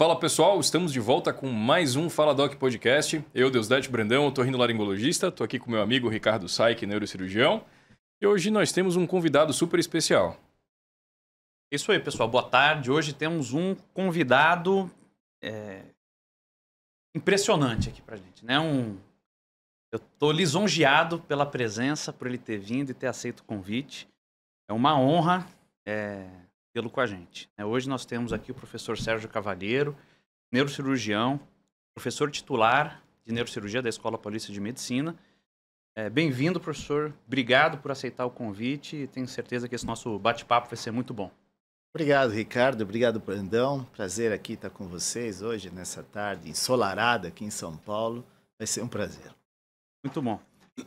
Fala pessoal, estamos de volta com mais um Fala Doc Podcast. Eu, Deusdete Brandão, laringologista. estou aqui com meu amigo Ricardo Saik, neurocirurgião. E hoje nós temos um convidado super especial. Isso aí, pessoal. Boa tarde. Hoje temos um convidado é, impressionante aqui pra gente, né? Um, eu tô lisonjeado pela presença, por ele ter vindo e ter aceito o convite. É uma honra. É tê-lo com a gente. Né? Hoje nós temos aqui o professor Sérgio Cavalheiro, neurocirurgião, professor titular de neurocirurgia da Escola Paulista de Medicina. É, bem-vindo, professor. Obrigado por aceitar o convite. Tenho certeza que esse nosso bate-papo vai ser muito bom. Obrigado, Ricardo. Obrigado, Brandão. Prazer aqui estar com vocês hoje, nessa tarde ensolarada aqui em São Paulo. Vai ser um prazer. Muito bom.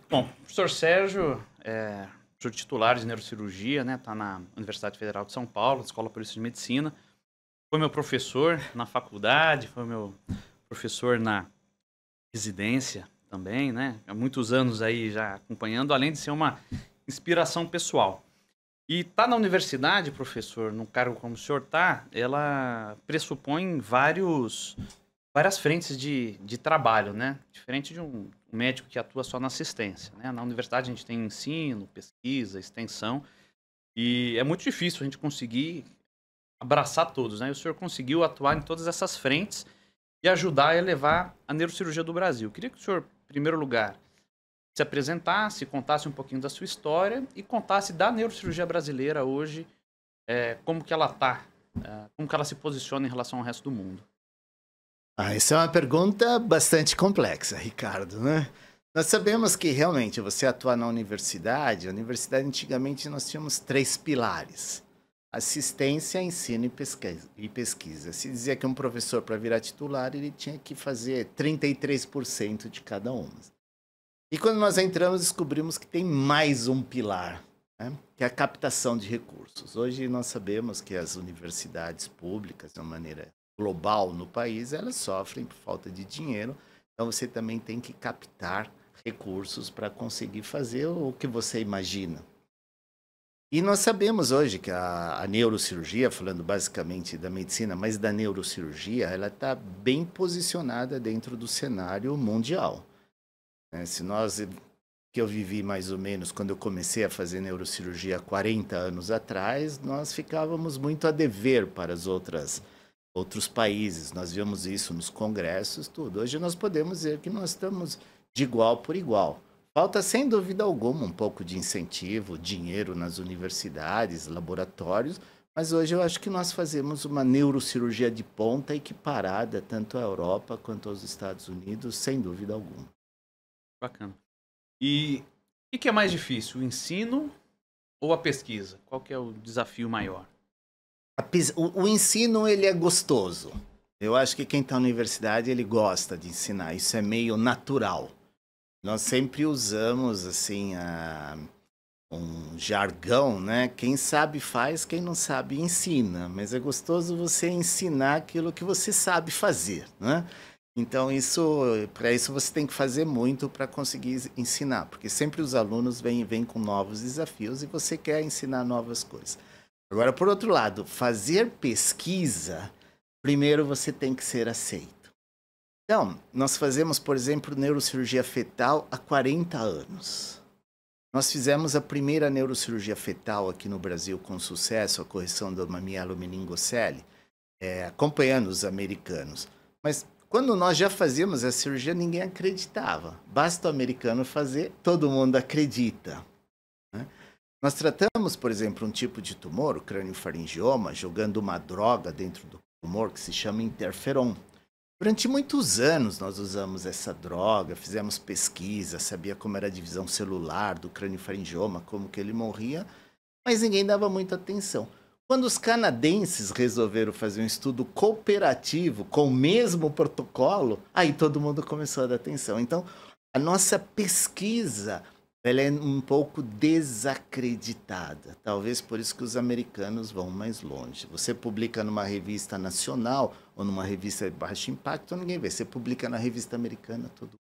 Bom, professor Sérgio, é, professor titular de neurocirurgia, né? Tá na Universidade Federal de São Paulo, Escola Paulista de Medicina. Foi meu professor na faculdade, foi meu professor na residência também, né? Há muitos anos aí já acompanhando, além de ser uma inspiração pessoal. E tá na universidade, professor, num cargo como o senhor tá, ela pressupõe vários várias frentes de, de trabalho, né? Diferente de um médico que atua só na assistência, né? Na universidade a gente tem ensino, pesquisa, extensão, e é muito difícil a gente conseguir abraçar todos, né? E o senhor conseguiu atuar em todas essas frentes e ajudar a elevar a neurocirurgia do Brasil. queria que o senhor, em primeiro lugar, se apresentasse, contasse um pouquinho da sua história e contasse da neurocirurgia brasileira hoje, é, como que ela está, é, eh, como que ela se posiciona em relação ao resto do mundo. Ah, essa é uma pergunta bastante complexa, Ricardo, né? Nós sabemos que realmente você atua na universidade. A universidade antigamente nós tínhamos três pilares: assistência, ensino e pesquisa. Se dizia que um professor para virar titular ele tinha que fazer 33% de cada uma. E quando nós entramos descobrimos que tem mais um pilar, né? que é a captação de recursos. Hoje nós sabemos que as universidades públicas, de uma maneira global no país, elas sofrem por falta de dinheiro. Então você também tem que captar recursos para conseguir fazer o que você imagina. E nós sabemos hoje que a, a neurocirurgia, falando basicamente da medicina, mas da neurocirurgia, ela está bem posicionada dentro do cenário mundial. Né? se nós que eu vivi mais ou menos quando eu comecei a fazer neurocirurgia 40 anos atrás, nós ficávamos muito a dever para as outras outros países. Nós vemos isso nos congressos, tudo. Hoje nós podemos dizer que nós estamos de igual por igual. Falta, sem dúvida alguma, um pouco de incentivo, dinheiro nas universidades, laboratórios, mas hoje eu acho que nós fazemos uma neurocirurgia de ponta equiparada tanto à Europa quanto aos Estados Unidos, sem dúvida alguma. Bacana. E o que é mais difícil, o ensino ou a pesquisa? Qual que é o desafio maior? a, o, o ensino ele é gostoso. Eu acho que quem está na universidade ele gosta de ensinar. Isso é meio natural. Nós sempre usamos assim a, um jargão, né? Quem sabe faz, quem não sabe ensina. Mas é gostoso você ensinar aquilo que você sabe fazer, né? Então isso, para isso você tem que fazer muito para conseguir ensinar, porque sempre os alunos vêm vêm com novos desafios e você quer ensinar novas coisas. Agora, por outro lado, fazer pesquisa, primeiro você tem que ser aceito. Então, nós fazemos, por exemplo, neurocirurgia fetal há 40 anos. Nós fizemos a primeira neurocirurgia fetal aqui no Brasil com sucesso, a correção do mielomeningocele, é, acompanhando os americanos. Mas quando nós já fazíamos a cirurgia, ninguém acreditava. Basta o americano fazer, todo mundo acredita. Né? Nós tratamos temos, por exemplo, um tipo de tumor, o faringioma jogando uma droga dentro do tumor que se chama interferon. Durante muitos anos nós usamos essa droga, fizemos pesquisa, sabia como era a divisão celular do crânio faringioma como que ele morria, mas ninguém dava muita atenção. Quando os canadenses resolveram fazer um estudo cooperativo com o mesmo protocolo, aí todo mundo começou a dar atenção. Então, a nossa pesquisa ela é um pouco desacreditada. Talvez por isso que os americanos vão mais longe. Você publica numa revista nacional ou numa revista de baixo impacto, ninguém vê. Você publica na revista americana, todo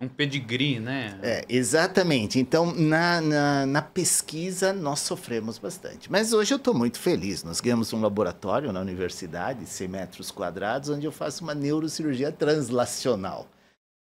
um pedigree, né? É, exatamente. Então, na, na, na, pesquisa, nós sofremos bastante. Mas hoje eu estou muito feliz. Nós ganhamos um laboratório na universidade, 100 metros quadrados, onde eu faço uma neurocirurgia translacional.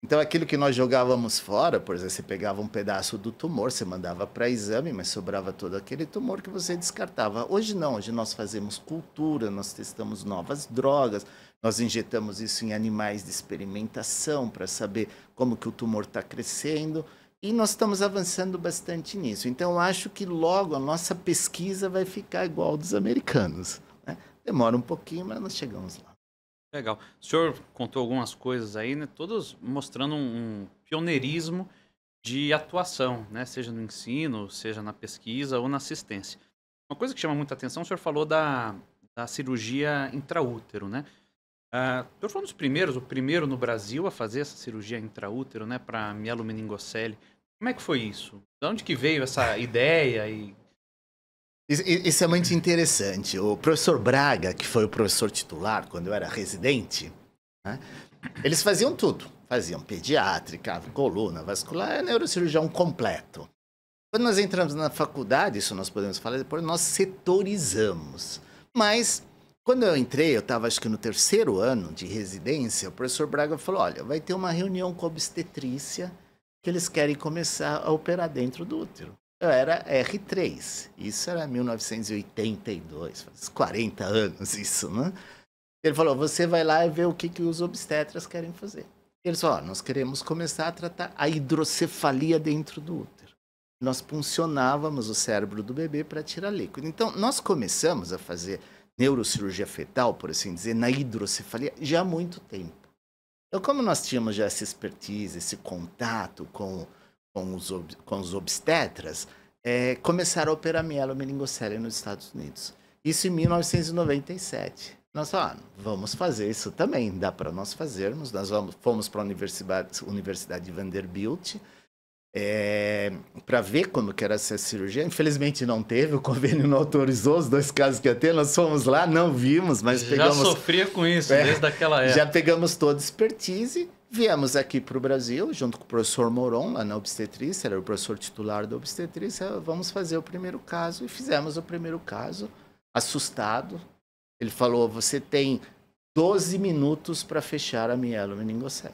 Então, aquilo que nós jogávamos fora, por exemplo, você pegava um pedaço do tumor, você mandava para exame, mas sobrava todo aquele tumor que você descartava. Hoje não, hoje nós fazemos cultura, nós testamos novas drogas, nós injetamos isso em animais de experimentação para saber como que o tumor está crescendo e nós estamos avançando bastante nisso. Então, eu acho que logo a nossa pesquisa vai ficar igual dos americanos. Né? Demora um pouquinho, mas nós chegamos lá. Legal. O senhor contou algumas coisas aí, né? Todas mostrando um pioneirismo de atuação, né? Seja no ensino, seja na pesquisa ou na assistência. Uma coisa que chama muita atenção, o senhor falou da, da cirurgia intraútero, né? Uh, o senhor foi um dos primeiros, o primeiro no Brasil a fazer essa cirurgia intraútero, né? Para mielomeningocele. Como é que foi isso? De onde que veio essa ideia e isso é muito interessante. O professor Braga, que foi o professor titular quando eu era residente, né, eles faziam tudo. Faziam pediátrica, coluna vascular, é neurocirurgião completo. Quando nós entramos na faculdade, isso nós podemos falar depois, nós setorizamos. Mas, quando eu entrei, eu estava acho que no terceiro ano de residência, o professor Braga falou, olha, vai ter uma reunião com obstetrícia que eles querem começar a operar dentro do útero. Eu era R3. Isso era 1982, faz 40 anos isso, né? Ele falou: você vai lá e vê o que, que os obstetras querem fazer. Eles falaram: oh, nós queremos começar a tratar a hidrocefalia dentro do útero. Nós puncionávamos o cérebro do bebê para tirar líquido. Então, nós começamos a fazer neurocirurgia fetal, por assim dizer, na hidrocefalia já há muito tempo. Então, como nós tínhamos já essa expertise, esse contato com com os, com os obstetras, é, começaram a operar mielomeningocele nos Estados Unidos. Isso em 1997. Nós falamos, ah, vamos fazer isso também, dá para nós fazermos. Nós vamos, fomos para a Universidade, Universidade Vanderbilt é, para ver como que era essa cirurgia. Infelizmente não teve, o convênio não autorizou os dois casos que ia ter. Nós fomos lá, não vimos, mas já pegamos... Já sofria com isso é, desde aquela época. Já pegamos toda a expertise Viemos aqui para o Brasil, junto com o professor Moron, lá na obstetrícia, era o professor titular da obstetrícia, vamos fazer o primeiro caso. E fizemos o primeiro caso, assustado. Ele falou, você tem 12 minutos para fechar a mielomeningocele.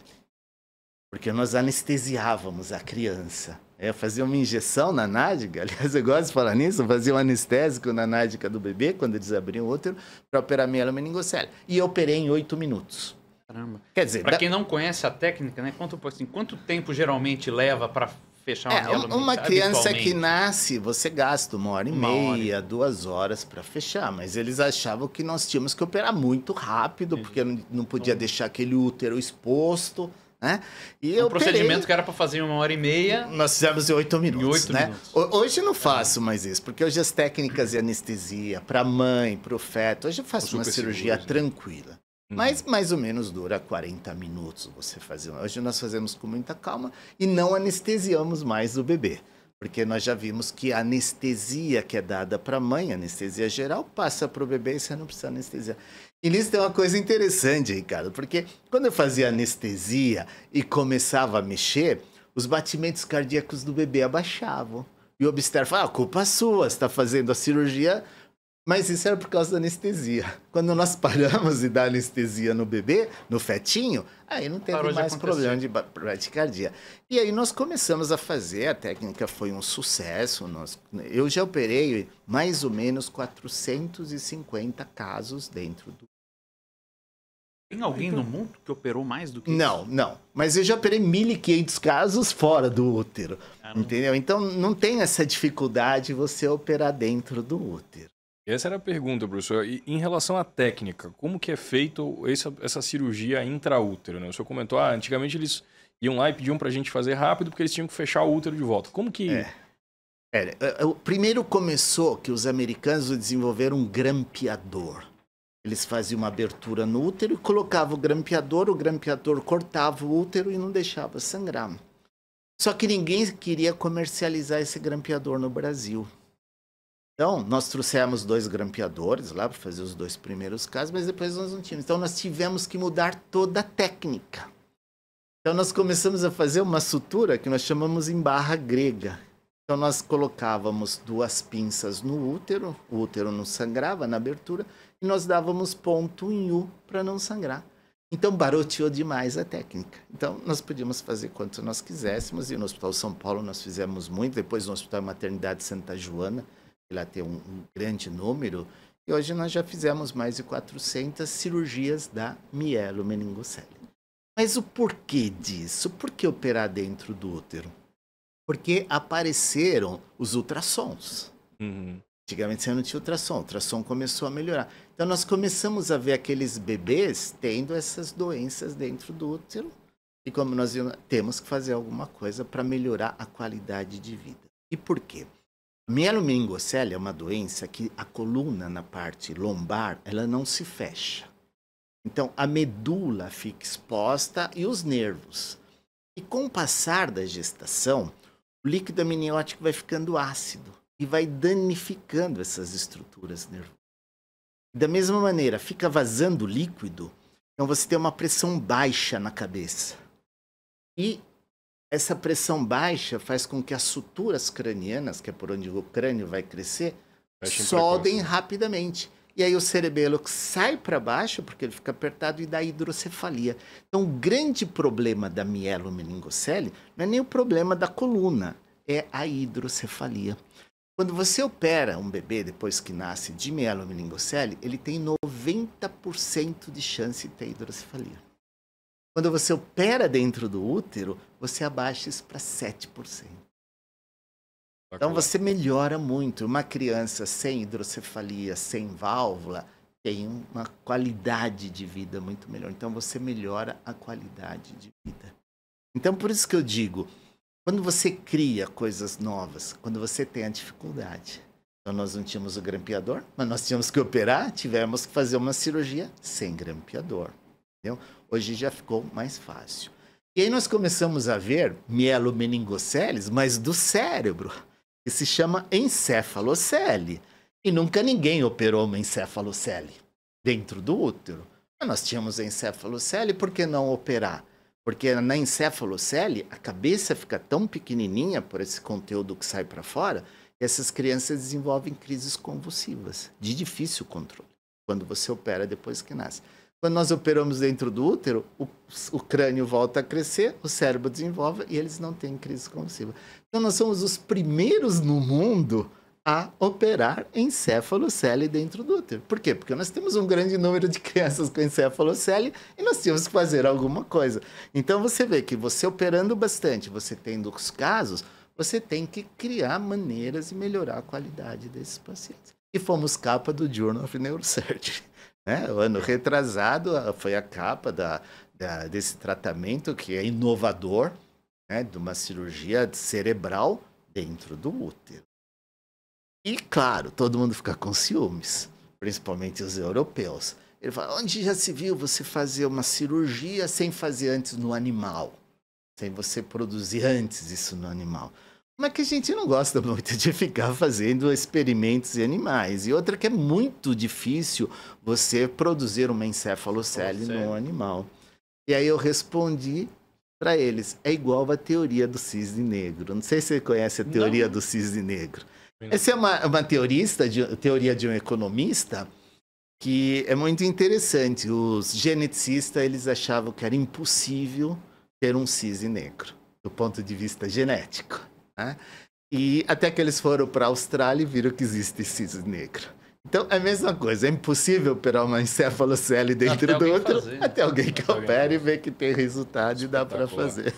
Porque nós anestesiávamos a criança. É, eu fazia uma injeção na nádiga, aliás, eu gosto de falar nisso, eu fazia um anestésico na nádiga do bebê, quando eles abriam o útero, para operar a mielomeningocele. E eu operei em 8 minutos. Caramba. Quer dizer, para da... quem não conhece a técnica, né? Quanto, assim, quanto tempo geralmente leva para fechar é, um Uma criança que nasce, você gasta uma hora e uma meia, hora. duas horas para fechar. Mas eles achavam que nós tínhamos que operar muito rápido, porque não, não podia então deixar aquele útero exposto. Né? E é um procedimento operei... que era para fazer em uma hora e meia. Nós fizemos em oito minutos. Em 8 né? minutos. Hoje não é. faço é. mais isso, porque hoje as técnicas de anestesia para mãe, para o feto, hoje eu faço uma cirurgia né? tranquila. Uhum. Mas mais ou menos dura 40 minutos você fazer. Hoje nós fazemos com muita calma e não anestesiamos mais o bebê. Porque nós já vimos que a anestesia que é dada para a mãe, anestesia geral, passa para o bebê e você não precisa anestesiar. E nisso tem uma coisa interessante, Ricardo, porque quando eu fazia anestesia e começava a mexer, os batimentos cardíacos do bebê abaixavam. E o obstetra fala, ah, culpa sua, você está fazendo a cirurgia mas isso era por causa da anestesia. Quando nós paramos e dá anestesia no bebê, no fetinho, aí não teve Parou mais problema de bradicardia. E aí nós começamos a fazer, a técnica foi um sucesso. Nós, eu já operei mais ou menos 450 casos dentro do tem alguém no mundo que operou mais do que Não, isso? não. Mas eu já operei 1.500 casos fora do útero. Caramba. Entendeu? Então não tem essa dificuldade você operar dentro do útero. Essa era a pergunta, professor. E, em relação à técnica, como que é feito essa, essa cirurgia intraútero? Né? O senhor comentou, ah, antigamente eles iam lá e pediam para a gente fazer rápido porque eles tinham que fechar o útero de volta. Como que... É. É, é, é primeiro começou que os americanos desenvolveram um grampeador. Eles faziam uma abertura no útero e colocavam o grampeador, o grampeador cortava o útero e não deixava sangrar. Só que ninguém queria comercializar esse grampeador no Brasil. Então, nós trouxemos dois grampeadores lá para fazer os dois primeiros casos, mas depois nós não tínhamos. Então, nós tivemos que mudar toda a técnica. Então, nós começamos a fazer uma sutura que nós chamamos em barra grega. Então, nós colocávamos duas pinças no útero, o útero não sangrava na abertura, e nós dávamos ponto em U para não sangrar. Então, baroteou demais a técnica. Então, nós podíamos fazer quanto nós quiséssemos, e no Hospital São Paulo nós fizemos muito, depois no Hospital Maternidade Santa Joana ela tem um, um grande número, e hoje nós já fizemos mais de 400 cirurgias da mielomeningocele. Mas o porquê disso? Por que operar dentro do útero? Porque apareceram os ultrassons. Uhum. Antigamente você não tinha ultrassom, o ultrassom começou a melhorar. Então nós começamos a ver aqueles bebês tendo essas doenças dentro do útero. E como nós vimos, temos que fazer alguma coisa para melhorar a qualidade de vida. E por quê? Mielomeningocele é uma doença que a coluna na parte lombar, ela não se fecha. Então a medula fica exposta e os nervos. E com o passar da gestação, o líquido amniótico vai ficando ácido e vai danificando essas estruturas nervosas. Da mesma maneira, fica vazando líquido, então você tem uma pressão baixa na cabeça. E essa pressão baixa faz com que as suturas cranianas, que é por onde o crânio vai crescer, soldem rapidamente. E aí o cerebelo sai para baixo, porque ele fica apertado, e dá hidrocefalia. Então, o grande problema da mielomeningocele não é nem o problema da coluna, é a hidrocefalia. Quando você opera um bebê depois que nasce de mielomeningocele, ele tem 90% de chance de ter hidrocefalia. Quando você opera dentro do útero, você abaixa isso para 7%. Então você melhora muito. Uma criança sem hidrocefalia, sem válvula, tem uma qualidade de vida muito melhor. Então você melhora a qualidade de vida. Então por isso que eu digo, quando você cria coisas novas, quando você tem a dificuldade. Então nós não tínhamos o grampeador, mas nós tínhamos que operar, tivemos que fazer uma cirurgia sem grampeador. Entendeu? Hoje já ficou mais fácil. E aí nós começamos a ver mielomeningocele, mas do cérebro, que se chama encefalocele. E nunca ninguém operou uma encefalocele dentro do útero. Mas nós tínhamos a encefalocele, por que não operar? Porque na encefalocele, a cabeça fica tão pequenininha por esse conteúdo que sai para fora, que essas crianças desenvolvem crises convulsivas de difícil controle, quando você opera depois que nasce. Quando nós operamos dentro do útero, o, o, crânio volta a crescer, o cérebro desenvolve e eles não têm crise convulsiva. Então, nós somos os primeiros no mundo a operar encéfalocele dentro do útero. Por quê? Porque nós temos um grande número de crianças com encéfalocele e nós tínhamos que fazer alguma coisa. Então, você vê que você operando bastante, você tendo os casos, você tem que criar maneiras e melhorar a qualidade desses pacientes. E fomos capa do Journal of Neurosurgery. Né? O ano retrasado foi a capa da, da, desse tratamento que é inovador, né? de uma cirurgia cerebral dentro do útero. E, claro, todo mundo fica com ciúmes, principalmente os europeus. Ele fala: onde já se viu você fazer uma cirurgia sem fazer antes no animal? Sem você produzir antes isso no animal? mas que a gente não gosta muito de ficar fazendo experimentos em animais. E outra que é muito difícil você produzir uma encefalocele um animal. E aí eu respondi para eles, é igual a teoria do cisne negro. Não sei se você conhece a teoria não. do cisne negro. Essa é uma, uma teorista, de, teoria de um economista, que é muito interessante. Os geneticistas, eles achavam que era impossível ter um cisne negro, do ponto de vista genético. Né? E até que eles foram para a Austrália e viram que existe cisne negro. Então é a mesma coisa, é impossível operar uma encefalocele dentro do outro fazer. Né? até alguém que até opere alguém... e vê que tem resultado e dá para fazer.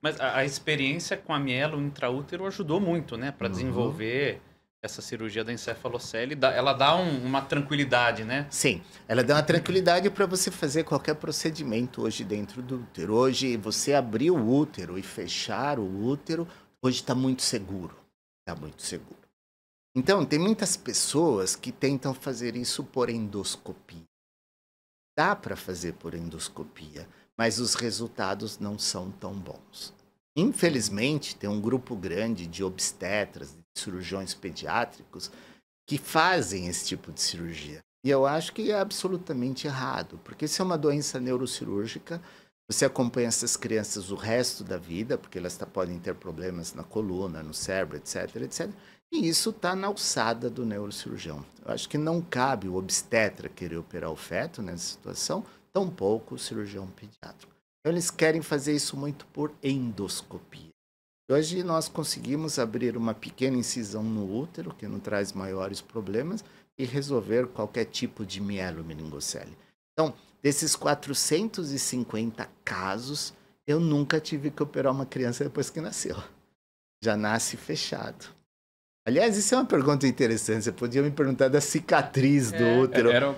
Mas a, a, experiência com a mielo intraútero ajudou muito, né, para uhum. desenvolver essa cirurgia da encefalocele, ela dá um, uma tranquilidade, né? Sim, ela dá uma tranquilidade para você fazer qualquer procedimento hoje dentro do útero. Hoje, você abrir o útero e fechar o útero, Hoje está muito seguro. Está muito seguro. Então, tem muitas pessoas que tentam fazer isso por endoscopia. Dá para fazer por endoscopia, mas os resultados não são tão bons. Infelizmente, tem um grupo grande de obstetras, de cirurgiões pediátricos, que fazem esse tipo de cirurgia. E eu acho que é absolutamente errado, porque se é uma doença neurocirúrgica você acompanha essas crianças o resto da vida, porque elas podem ter problemas na coluna, no cérebro, etc, etc. E isso está na alçada do neurocirurgião. Eu acho que não cabe o obstetra querer operar o feto nessa situação, tampouco o cirurgião pediátrico. Então, eles querem fazer isso muito por endoscopia. Hoje nós conseguimos abrir uma pequena incisão no útero, que não traz maiores problemas, e resolver qualquer tipo de mielomeningocele. Então, Desses 450 casos, eu nunca tive que operar uma criança depois que nasceu. Já nasce fechado. Aliás, isso é uma pergunta interessante. Você podia me perguntar da cicatriz é, do útero. Era,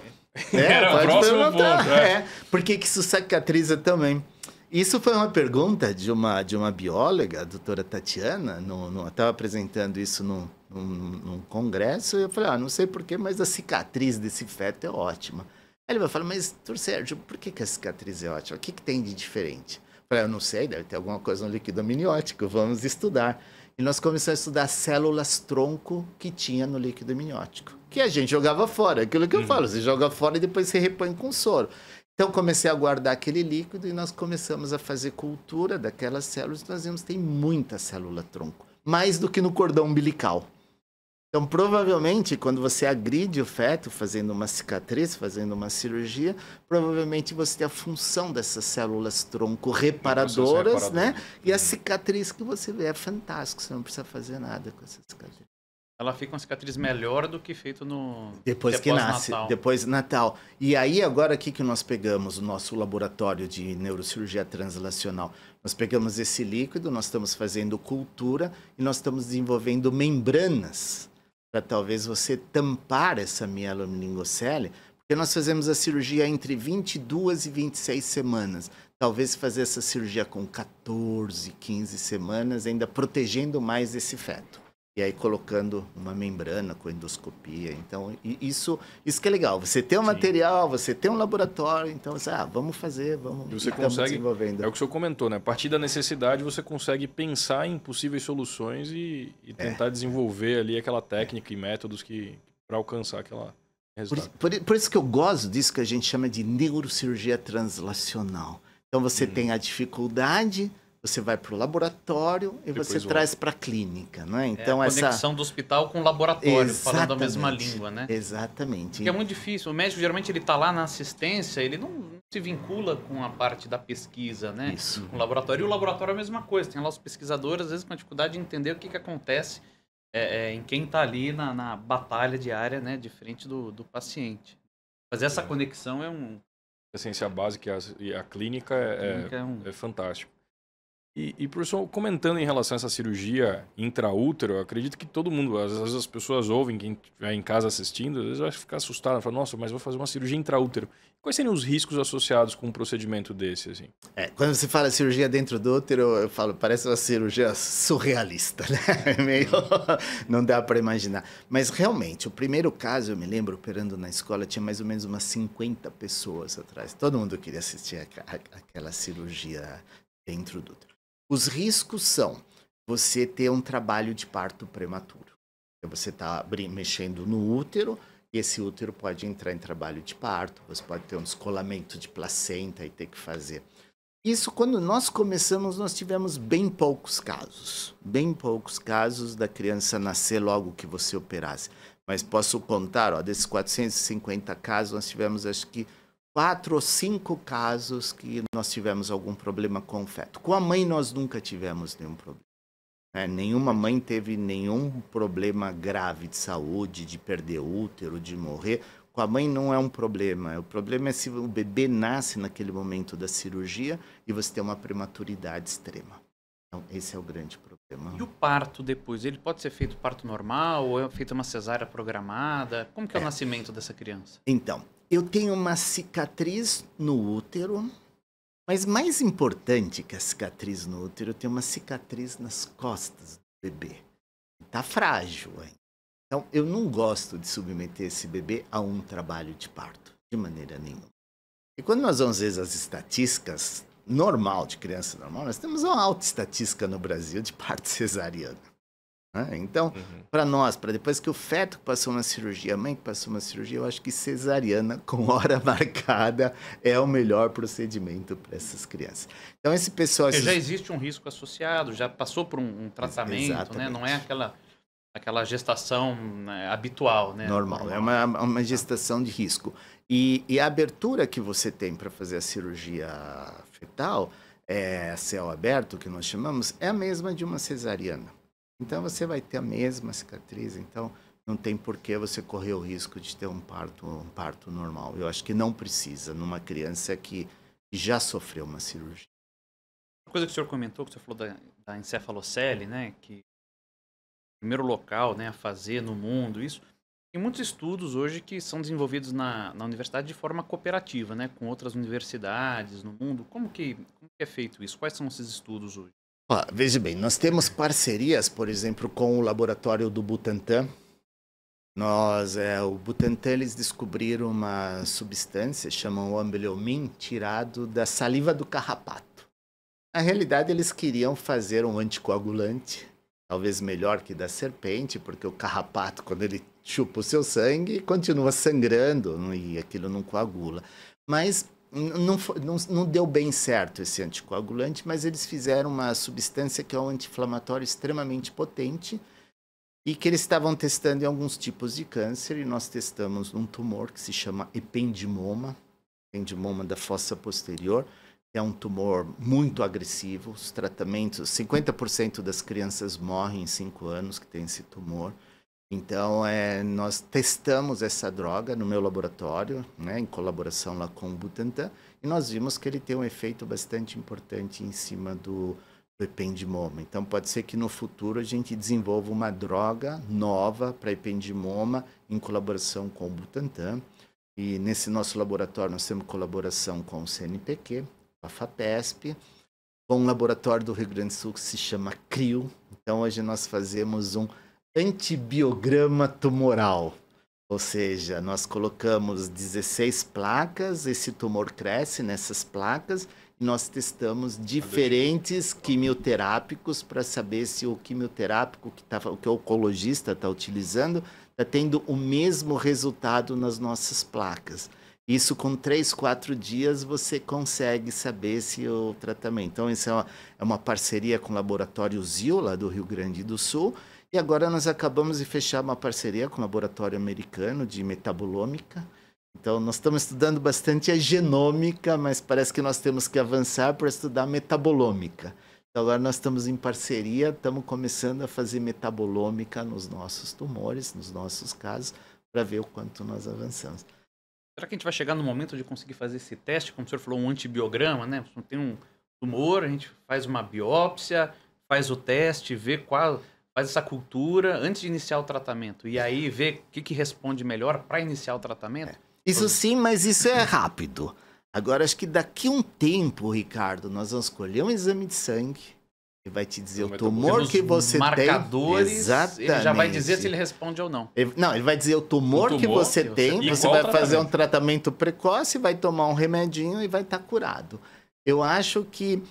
é, era pode o perguntar. Ponto, é. é. Por que, que isso cicatriza também? Isso foi uma pergunta de uma, de uma bióloga, a doutora Tatiana. Estava apresentando isso num, num, num congresso. E eu falei, ah, não sei porquê, mas a cicatriz desse feto é ótima. Aí ele vai falar, mas, doutor Sérgio, por que, que a cicatriz é ótima? O que, que tem de diferente? Eu falei, ah, eu não sei, deve ter alguma coisa no líquido amniótico, vamos estudar. E nós começamos a estudar células-tronco que tinha no líquido amniótico, que a gente jogava fora, é aquilo que eu uhum. falo, você joga fora e depois você repõe com soro. Então comecei a guardar aquele líquido e nós começamos a fazer cultura daquelas células. Nós vimos que tem muita célula tronco, mais do que no cordão umbilical. Então, provavelmente, quando você agride o feto fazendo uma cicatriz, fazendo uma cirurgia, provavelmente você tem a função dessas células tronco reparadoras, né? E a uhum. cicatriz que você vê é fantástico, você não precisa fazer nada com essa cicatriz. Ela fica uma cicatriz melhor do que feito no depois, depois que nasce, Natal. depois Natal. E aí agora aqui que nós pegamos o nosso laboratório de neurocirurgia translacional. Nós pegamos esse líquido, nós estamos fazendo cultura e nós estamos desenvolvendo membranas para talvez você tampar essa mielomeningocele, porque nós fazemos a cirurgia entre 22 e 26 semanas. Talvez fazer essa cirurgia com 14, 15 semanas, ainda protegendo mais esse feto e aí colocando uma membrana com endoscopia. Então, isso, isso que é legal. Você tem um material, você tem um laboratório, então você, ah, vamos fazer, vamos. E você consegue desenvolvendo. É o que o senhor comentou, né? A partir da necessidade você consegue pensar em possíveis soluções e, e é. tentar é. desenvolver ali aquela técnica é. e métodos que para alcançar aquela resultado. Por, por, por, isso que eu gosto disso que a gente chama de neurocirurgia translacional. Então você hum. tem a dificuldade você vai para o laboratório e Depois você traz para a clínica, não é? É, Então é a conexão do hospital com o laboratório, Exatamente. falando a mesma língua, né? Exatamente. Porque é muito difícil. O médico geralmente ele está lá na assistência, ele não se vincula com a parte da pesquisa, né? Isso. Com o laboratório. E o laboratório é a mesma coisa. Tem lá os pesquisadores às vezes com dificuldade de entender o que que acontece é, é, em quem está ali na, na, batalha diária, né? De frente do, do paciente. Mas essa é. conexão é um a ciência básica e a, e a clínica, a clínica é, um... é fantástico. E, e professor, comentando em relação a essa cirurgia intraútero, acredito que todo mundo, às vezes as pessoas ouvem, quem estiver em casa assistindo, às vezes vai ficar assustado, fala, nossa, mas vou fazer uma cirurgia intraútero. Quais seriam os riscos associados com um procedimento desse? Assim? É, quando você fala cirurgia dentro do útero, eu falo, parece uma cirurgia surrealista, né? É meio... não dá para imaginar. Mas realmente, o primeiro caso, eu me lembro, operando na escola, tinha mais ou menos umas 50 pessoas atrás. Todo mundo queria assistir aquela cirurgia dentro do útero. Os riscos são você ter um trabalho de parto prematuro. Então, você está mexendo no útero, e esse útero pode entrar em trabalho de parto, você pode ter um descolamento de placenta e ter que fazer. Isso, quando nós começamos, nós tivemos bem poucos casos. Bem poucos casos da criança nascer logo que você operasse. Mas posso contar, ó, desses 450 casos, nós tivemos acho que quatro ou cinco casos que nós tivemos algum problema com o feto. Com a mãe, nós nunca tivemos nenhum problema. É, nenhuma mãe teve nenhum problema grave de saúde, de perder útero, de morrer. Com a mãe não é um problema. O problema é se o bebê nasce naquele momento da cirurgia e você tem uma prematuridade extrema. Então, esse é o grande problema. E o parto depois? Ele pode ser feito parto normal ou é feito uma cesárea programada? Como que é, é o nascimento dessa criança? Então, eu tenho uma cicatriz no útero, mas mais importante que a cicatriz no útero, eu tenho uma cicatriz nas costas do bebê. Está frágil ainda. Então, eu não gosto de submeter esse bebê a um trabalho de parto, de maneira nenhuma. E quando nós vamos ver as estatísticas normal de criança normal, nós temos uma alta estatística no Brasil de parto cesariano. Né? Então, uhum. para nós, para depois que o feto passou uma cirurgia, a mãe que passou uma cirurgia, eu acho que cesariana com hora marcada é o melhor procedimento para essas crianças. Então, esse pessoal. Porque já existe um risco associado, já passou por um, um tratamento, né? não é aquela aquela gestação né, habitual, né? Normal, é uma, uma gestação de risco. E, e a abertura que você tem para fazer a cirurgia fetal, é, céu aberto, que nós chamamos, é a mesma de uma cesariana. Então você vai ter a mesma cicatriz, então não tem por que você correr o risco de ter um parto, um parto normal. Eu acho que não precisa numa criança que já sofreu uma cirurgia. Uma coisa que o senhor comentou, que o senhor falou da, da encefalocele, né, que é primeiro local, né, a fazer no mundo, isso. Tem muitos estudos hoje que são desenvolvidos na, na universidade de forma cooperativa, né, com outras universidades no mundo. Como que, como que é feito isso? Quais são esses estudos hoje? veja bem, nós temos parcerias, por exemplo, com o laboratório do Butantan. Nós, é, o Butantan, eles descobriram uma substância, chamam o amblyomine, tirado da saliva do carrapato. Na realidade, eles queriam fazer um anticoagulante, talvez melhor que da serpente, porque o carrapato, quando ele chupa o seu sangue, continua sangrando e aquilo não coagula. Mas não, não, deu bem certo esse anticoagulante, mas eles fizeram uma substância que é um anti-inflamatório extremamente potente e que eles estavam testando em alguns tipos de câncer e nós testamos num tumor que se chama ependimoma, ependimoma da fossa posterior. É um tumor muito agressivo, os tratamentos, 50% das crianças morrem em 5 anos que tem esse tumor. Então, é, nós testamos essa droga no meu laboratório, né, em colaboração lá com o Butantan, e nós vimos que ele tem um efeito bastante importante em cima do, do ependimoma. Então, pode ser que no futuro a gente desenvolva uma droga nova para ependimoma em colaboração com o Butantan. E nesse nosso laboratório nós temos colaboração com o CNPq, a FAPESP, com um laboratório do Rio Grande do Sul que se chama CRIO. Então, hoje nós fazemos um antibiograma tumoral. Ou seja, nós colocamos 16 placas, esse tumor cresce nessas placas e nós testamos diferentes quimioterápicos para saber se o quimioterápico que, tá, que o oncologista está utilizando está tendo o mesmo resultado nas nossas placas. Isso com três, quatro dias você consegue saber se o tratamento. Então, isso é uma, é uma parceria com o Laboratório ZIO, lá do Rio Grande do Sul, e agora nós acabamos de fechar uma parceria com o Laboratório Americano de Metabolômica. Então, nós estamos estudando bastante a genômica, mas parece que nós temos que avançar para estudar a metabolômica. Então, agora nós estamos em parceria, estamos começando a fazer metabolômica nos nossos tumores, nos nossos casos, para ver o quanto nós avançamos. Será que a gente vai chegar no momento de conseguir fazer esse teste? Como o senhor falou, um antibiograma, né? Tem um tumor, a gente faz uma biópsia, faz o teste, vê qual faz essa cultura antes de iniciar o tratamento e aí vê o que, que responde melhor para iniciar o tratamento? É. Isso sim, mas isso é rápido. Agora, acho que daqui um tempo, Ricardo, nós vamos escolher um exame de sangue e vai te dizer então, o tumor que você marcadores, tem. Exatamente. Ele já vai dizer se ele responde ou não. Ele, não, ele vai dizer o tumor, o tumor que você que tem, você, você vai tratamento? fazer um tratamento precoce, vai tomar um remedinho e vai estar tá curado. Eu acho que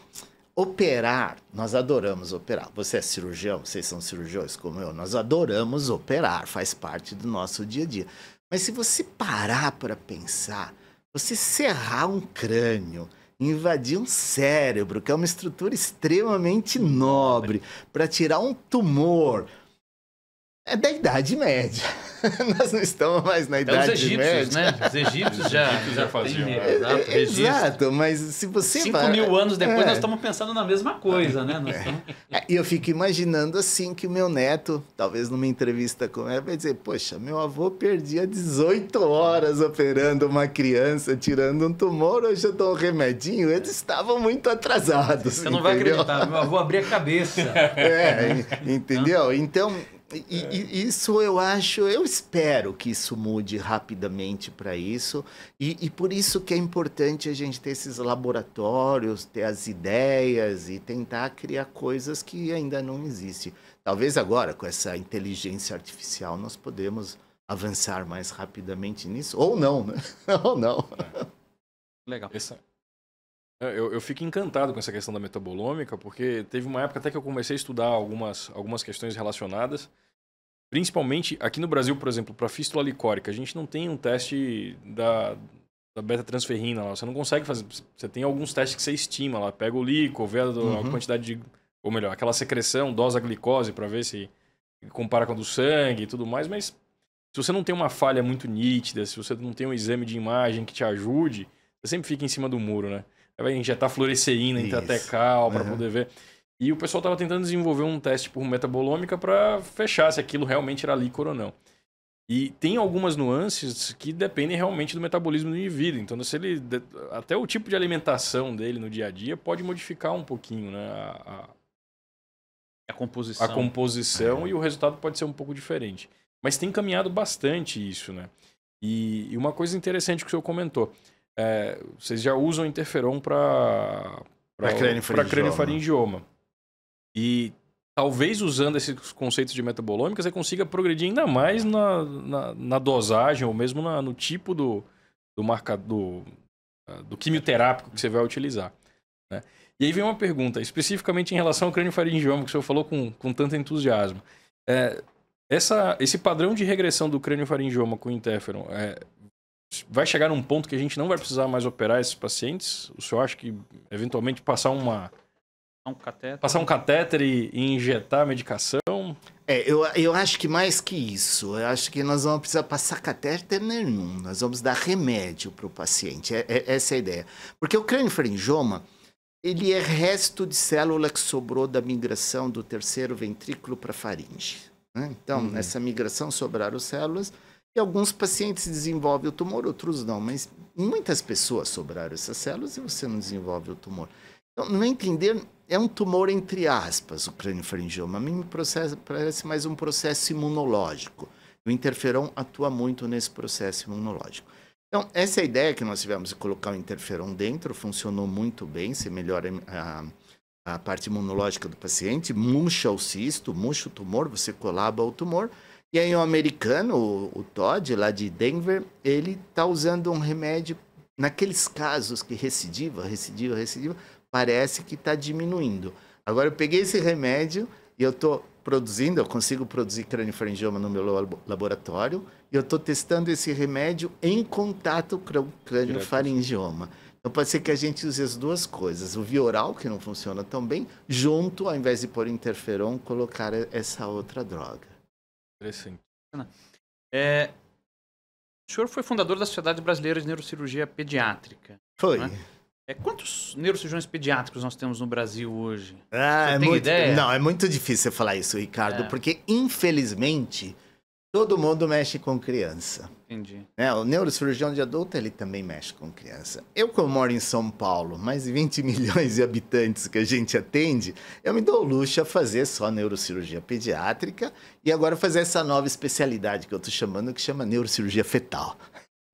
Operar, nós adoramos operar. Você é cirurgião, vocês são cirurgiões como eu, nós adoramos operar, faz parte do nosso dia a dia. Mas se você parar para pensar, você serrar um crânio, invadir um cérebro, que é uma estrutura extremamente nobre, para tirar um tumor, é da Idade Média. Nós não estamos mais na Idade é os egípcios, Média. Né? Os egípcios já, já faziam. exato, né? tá? exato, mas se você 5 vai... mil anos depois é. nós estamos pensando na mesma coisa, né? É. É, e eu fico imaginando assim que o meu neto, talvez numa entrevista com ele, vai dizer, poxa, meu avô perdia 18 horas operando uma criança, tirando um tumor, hoje eu dou um remedinho. Eles estavam muito atrasados. Você entendeu? não vai acreditar, meu avô abria a cabeça. É, entendeu? Então e, é. isso eu acho, eu espero que isso mude rapidamente para isso. E, e, por isso que é importante a gente ter esses laboratórios, ter as ideias e tentar criar coisas que ainda não existem. Talvez agora, com essa inteligência artificial, nós podemos avançar mais rapidamente nisso. Ou não, né? Ou não. É. Legal. Essa... É, eu, eu, fico encantado com essa questão da metabolômica, porque teve uma época até que eu comecei a estudar algumas, algumas questões relacionadas. Principalmente aqui no Brasil, por exemplo, para fístula licórica, a gente não tem um teste da, da beta-transferrina lá. Você não consegue fazer. Você tem alguns testes que você estima lá. Pega o líquido, vê a, uhum. quantidade de. Ou melhor, aquela secreção, dosa glicose para ver se compara com a do sangue e tudo mais. Mas se você não tem uma falha muito nítida, se você não tem um exame de imagem que te ajude, você sempre fica em cima do muro, né? Aí vai injetar fluoresceína, intratecal, uhum. para poder ver. E o pessoal estava tentando desenvolver um teste por metabolômica para fechar se aquilo realmente era líquor ou não. E tem algumas nuances que dependem realmente do metabolismo do indivíduo. Então, se ele, até o tipo de alimentação dele no dia a dia pode modificar um pouquinho né, a, a, a composição, a composição é. e o resultado pode ser um pouco diferente. Mas tem caminhado bastante isso. Né? E, e uma coisa interessante que o senhor comentou: é, vocês já usam interferon para para faringioma. Pra e talvez usando esses conceitos de metabolômica, você consiga progredir ainda mais na, na, na dosagem ou mesmo na, no tipo do, do marcador do, ah, do quimioterápico que você vai utilizar. Né? E aí vem uma pergunta, especificamente em relação ao crânio faringioma que o senhor falou com, com tanto entusiasmo. É, essa, esse padrão de regressão do crânio faringioma com o interferon é, vai chegar num ponto que a gente não vai precisar mais operar esses pacientes? O senhor acha que, eventualmente, passar uma, um catéter. Passar um catéter e, e injetar medicação? É, eu, eu acho que mais que isso, eu acho que nós vamos precisar passar catéter nenhum, nós vamos dar remédio para o paciente, é, é, essa é a ideia. Porque o faringioma ele é resto de célula que sobrou da migração do terceiro ventrículo para a faringe. Né? Então, uhum. nessa migração sobraram células e alguns pacientes desenvolvem o tumor, outros não, mas muitas pessoas sobraram essas células e você não desenvolve o tumor. Não, meu entender, é um tumor entre aspas, o crânio-faringioma. A mim parece mais um processo imunológico. O interferon atua muito nesse processo imunológico. Então, essa é ideia que nós tivemos de colocar o interferon dentro funcionou muito bem, se melhora a, a parte imunológica do paciente, murcha o cisto, murcha o tumor, você colaba o tumor. E aí, um americano, o, o Todd, lá de Denver, ele está usando um remédio naqueles casos que recidiva, recidiva, recidiva parece que está diminuindo. Agora eu peguei esse remédio e eu estou produzindo, eu consigo produzir cranifaringioma no meu laboratório e eu estou testando esse remédio em contato com o cranifaringioma. Então pode ser que a gente use as duas coisas, o vioral, que não funciona tão bem, junto, ao invés de pôr interferon, colocar essa outra droga. Interessante. É, o senhor foi fundador da Sociedade Brasileira de Neurocirurgia Pediátrica. Foi. Né? É, quantos neurocirurgiões pediátricos nós temos no Brasil hoje? Ah, Você é tem muito, ideia? Não, é muito difícil você falar isso, Ricardo, é. porque infelizmente todo mundo mexe com criança. Entendi. É, o neurocirurgião de adulto ele também mexe com criança. Eu, como moro em São Paulo, mais de 20 milhões de habitantes que a gente atende, eu me dou o luxo a fazer só neurocirurgia pediátrica e agora fazer essa nova especialidade que eu estou chamando, que chama neurocirurgia fetal.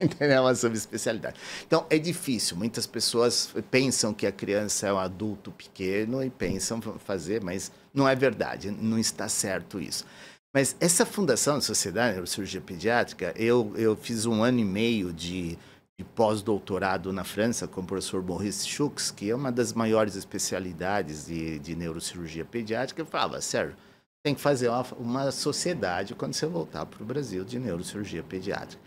Entendeu? É uma subespecialidade. Então, é difícil. Muitas pessoas pensam que a criança é um adulto pequeno e pensam fazer, mas não é verdade. Não está certo isso. Mas essa fundação da Sociedade de Neurocirurgia Pediátrica, eu, eu fiz um ano e meio de, de pós-doutorado na França com o professor Maurice Schux, que é uma das maiores especialidades de, de neurocirurgia pediátrica. Eu falava, Sérgio, tem que fazer uma, uma sociedade quando você voltar para o Brasil de neurocirurgia pediátrica.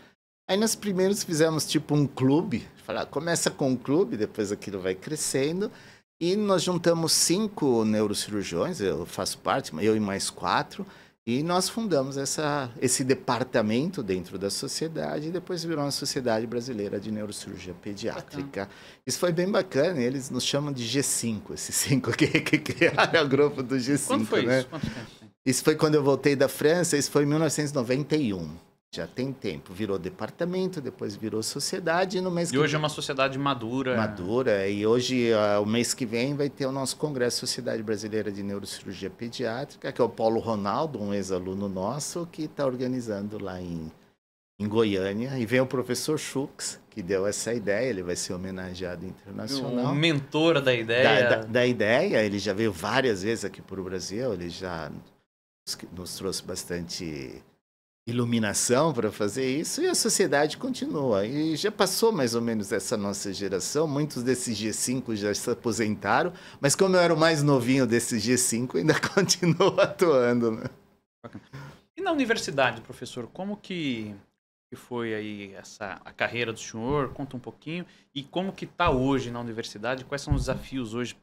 Aí nós primeiros fizemos tipo um clube, falar, ah, começa com um clube, depois aquilo vai crescendo. E nós juntamos cinco neurocirurgiões, eu faço parte, eu e mais quatro, e nós fundamos essa, esse departamento dentro da sociedade, e depois virou uma Sociedade Brasileira de Neurocirurgia Pediátrica. Bacana. Isso foi bem bacana, eles nos chamam de G5, esses cinco que, que criaram o grupo do G5. Quando foi né? isso? Quanto tempo? Isso foi quando eu voltei da França, isso foi em 1991 já tem tempo. Virou departamento, depois virou sociedade. E, no mês e hoje é vem... é uma sociedade madura. Madura. E hoje, uh, o mês que vem, vai ter o nosso congresso Sociedade Brasileira de Neurocirurgia Pediátrica, que é o Paulo Ronaldo, um ex-aluno nosso, que está organizando lá em, em Goiânia. E vem o professor Schux, que deu essa ideia. Ele vai ser homenageado internacional. O mentor da ideia. Da, da, da ideia. Ele já veio várias vezes aqui para o Brasil. Ele já nos trouxe bastante iluminação para fazer isso e a sociedade continua. E já passou mais ou menos essa nossa geração, muitos desses G5 já se aposentaram, mas como eu era o mais novinho desses G5, ainda continuo atuando. Né? E na universidade, professor, como que foi aí essa a carreira do senhor? Conta um pouquinho e como que está hoje na universidade? Quais são os desafios hoje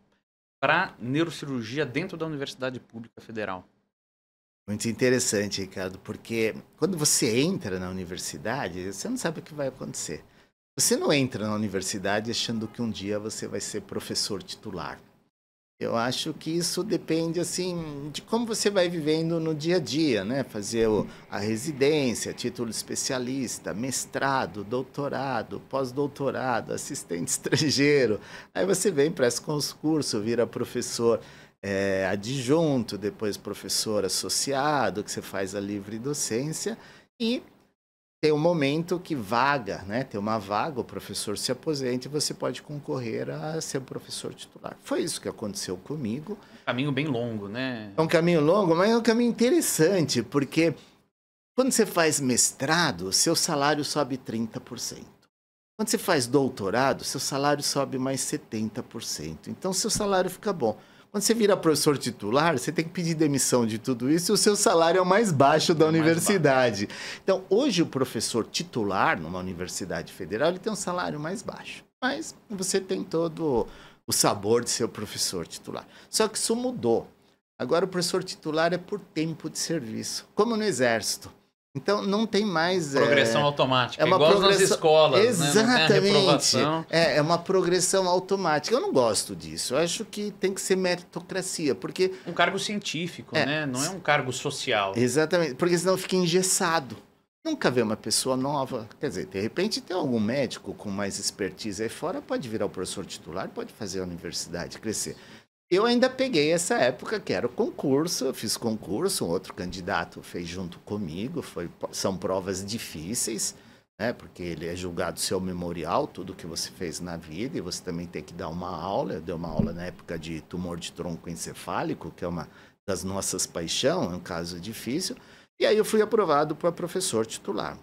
para neurocirurgia dentro da Universidade Pública Federal? Muito interessante, Ricardo, porque quando você entra na universidade, você não sabe o que vai acontecer. Você não entra na universidade achando que um dia você vai ser professor titular. Eu acho que isso depende assim de como você vai vivendo no dia a dia, né? Fazer o, a residência, título especialista, mestrado, doutorado, pós-doutorado, assistente estrangeiro. Aí você vem para esse concurso, vira professor é, adjunto, depois professor associado, que você faz a livre docência, e tem um momento que vaga, né? Tem uma vaga, o professor se aposenta e você pode concorrer a ser professor titular. Foi isso que aconteceu comigo. Um caminho bem longo, né? É um caminho longo, mas é um caminho interessante, porque quando você faz mestrado, seu salário sobe 30%. Quando você faz doutorado, seu salário sobe mais 70%. Então, seu salário fica bom. Quando você vira professor titular, você tem que pedir demissão de tudo isso e o seu salário é o mais baixo da é universidade. Baixo. Então, hoje o professor titular numa universidade federal, ele tem um salário mais baixo. Mas você tem todo o sabor de ser o professor titular. Só que isso mudou. Agora o professor titular é por tempo de serviço, como no exército. Então não tem mais. É, progressão é... automática. É uma igual progressão... nas escolas. Né? Exatamente. Né? É, é, uma progressão automática. Eu não gosto disso. Eu acho que tem que ser meritocracia. Porque. Um cargo científico, é... né? Não é um cargo social. Exatamente. Porque senão fica engessado. Nunca vê uma pessoa nova. Quer dizer, de repente tem algum médico com mais expertise aí fora, pode virar o professor titular, pode fazer a universidade crescer. Eu ainda peguei essa época que era o concurso, eu fiz concurso, um outro candidato fez junto comigo, foi, são provas difíceis, né? Porque ele é julgado seu memorial, tudo que você fez na vida, e você também tem que dar uma aula. Eu dei uma aula na época de tumor de tronco encefálico, que é uma das nossas paixões, é um caso difícil. E aí eu fui aprovado para professor titular.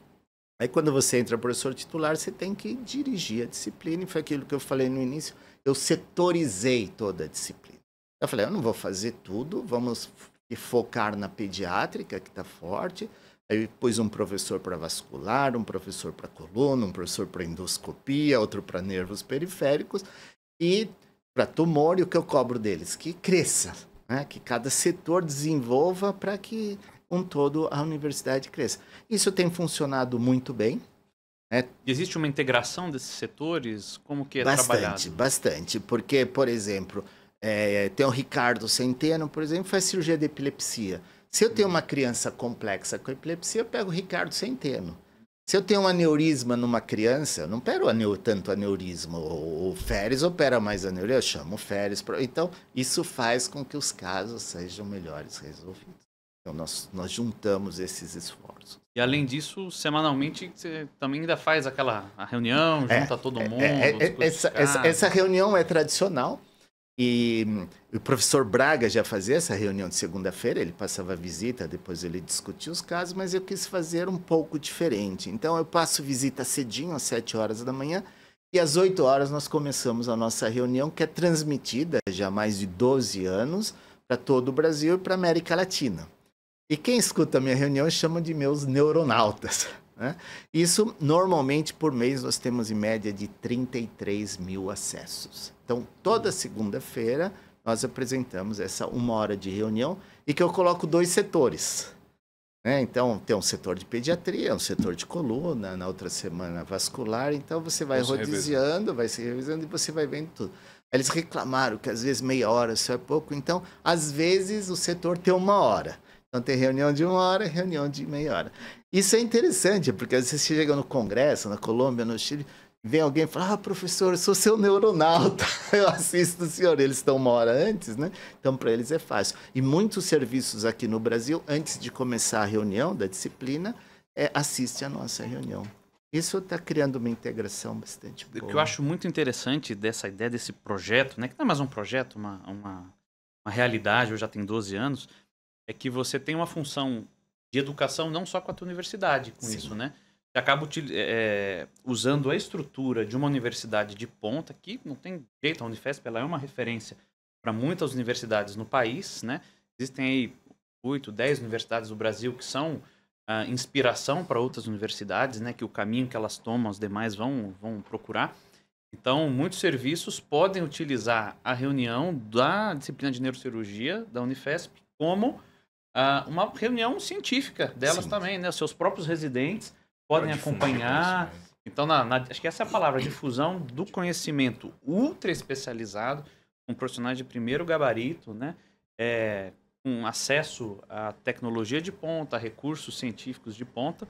Aí quando você entra professor titular, você tem que dirigir a disciplina, e foi aquilo que eu falei no início, eu setorizei toda a disciplina. Eu falei, eu não vou fazer tudo, vamos focar na pediátrica, que está forte. Aí pus um professor para vascular, um professor para coluna, um professor para endoscopia, outro para nervos periféricos e para tumor. E o que eu cobro deles? Que cresça, né? que cada setor desenvolva para que um todo a universidade cresça. Isso tem funcionado muito bem. Né? Existe uma integração desses setores? Como que é bastante, trabalhado? Bastante, bastante. Porque, por exemplo, é, tem o Ricardo Centeno, por exemplo, faz cirurgia de epilepsia. Se eu tenho uma criança complexa com epilepsia, eu pego o Ricardo Centeno. Se eu tenho um aneurisma numa criança, eu não pego tanto aneurisma. O, o Férez opera mais aneurisma, eu chamo o Férez. Então, isso faz com que os casos sejam melhores resolvidos. Então, nós, nós juntamos esses esforços. E além disso, semanalmente você também ainda faz aquela reunião, é, junta é, todo mundo. É, é, essa, essa, essa reunião é tradicional e o professor Braga já fazia essa reunião de segunda-feira, ele passava visita, depois ele discutia os casos, mas eu quis fazer um pouco diferente. Então eu passo visita cedinho, às 7 horas da manhã, e às 8 horas nós começamos a nossa reunião, que é transmitida já há mais de 12 anos para todo o Brasil e para a América Latina. E quem escuta a minha reunião chama de meus neuronautas. Né? Isso, normalmente, por mês, nós temos em média de 33 mil acessos. Então, toda segunda-feira, nós apresentamos essa uma hora de reunião e que eu coloco dois setores. Né? Então, tem um setor de pediatria, um setor de coluna, na outra semana vascular. Então, você vai você rodiziando, vai se revisando e você vai vendo tudo. Eles reclamaram que às vezes meia hora só é pouco. Então, às vezes, o setor tem uma hora. Então, tem reunião de uma hora, reunião de meia hora. Isso é interessante, porque às vezes você chega no Congresso, na Colômbia, no Chile, vem alguém e fala: Ah, professor, eu sou seu neuronauta, eu assisto o senhor. Eles estão uma hora antes, né? Então, para eles é fácil. E muitos serviços aqui no Brasil, antes de começar a reunião da disciplina, é, assiste a nossa reunião. Isso está criando uma integração bastante boa. O que eu acho muito interessante dessa ideia, desse projeto, né? que não é mais um projeto, uma, uma, uma realidade, eu já tenho 12 anos, é que você tem uma função de educação, não só com a tua universidade, com Sim. isso, né? Você acaba é, usando a estrutura de uma universidade de ponta, que não tem jeito, a Unifesp ela é uma referência para muitas universidades no país, né? Existem aí oito dez universidades do Brasil que são ah, inspiração para outras universidades, né? Que o caminho que elas tomam, as demais vão, vão procurar. Então, muitos serviços podem utilizar a reunião da disciplina de neurocirurgia da Unifesp como uh, uma reunião científica delas Sim. também, né? seus próprios residentes podem acompanhar. Então, na, na, acho que essa é a palavra, difusão do conhecimento ultra especializado, com um profissionais de primeiro gabarito, né? É, com acesso à tecnologia de ponta, a recursos científicos de ponta,